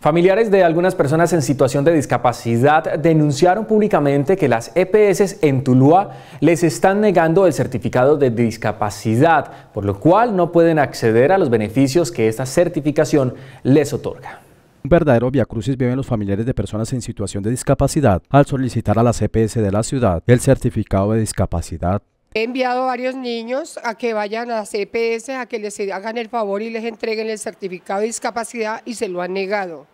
Familiares de algunas personas en situación de discapacidad denunciaron públicamente que las EPS en Tuluá les están negando el certificado de discapacidad, por lo cual no pueden acceder a los beneficios que esta certificación les otorga. Un verdadero viacrucis viven los familiares de personas en situación de discapacidad al solicitar a las EPS de la ciudad el certificado de discapacidad He enviado varios niños a que vayan a CPS, a que les hagan el favor y les entreguen el certificado de discapacidad y se lo han negado.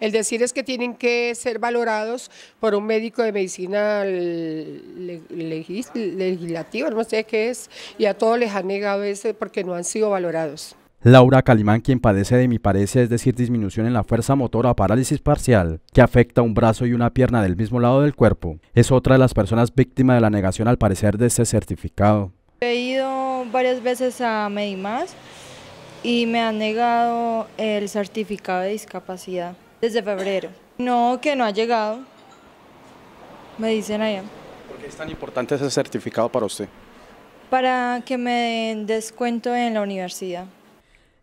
El decir es que tienen que ser valorados por un médico de medicina legislativa, no sé qué es, y a todos les han negado eso porque no han sido valorados. Laura Calimán, quien padece de mi parece, es decir, disminución en la fuerza motora o parálisis parcial, que afecta un brazo y una pierna del mismo lado del cuerpo, es otra de las personas víctimas de la negación al parecer de este certificado. He ido varias veces a Medimás y me han negado el certificado de discapacidad desde febrero. No, que no ha llegado, me dicen allá. ¿Por qué es tan importante ese certificado para usted? Para que me den descuento en la universidad.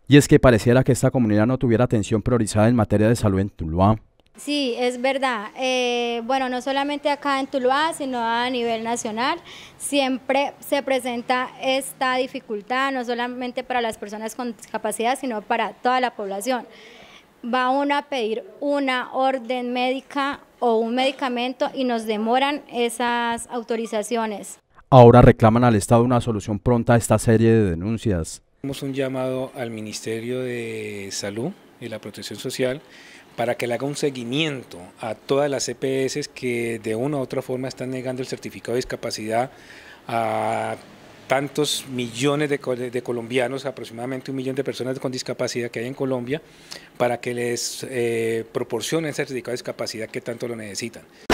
Y es que pareciera que esta comunidad no tuviera atención priorizada en materia de salud en Tuluá. Sí, es verdad. Eh, bueno, no solamente acá en Tuluá, sino a nivel nacional, siempre se presenta esta dificultad, no solamente para las personas con discapacidad, sino para toda la población. Va uno a pedir una orden médica o un medicamento y nos demoran esas autorizaciones. Ahora reclaman al Estado una solución pronta a esta serie de denuncias un llamado al Ministerio de Salud y la Protección Social para que le haga un seguimiento a todas las EPS que de una u otra forma están negando el certificado de discapacidad a tantos millones de, colombianos, aproximadamente un millón de personas con discapacidad que hay en Colombia, para que les proporcione eh, proporcionen ese certificado de discapacidad que tanto lo necesitan.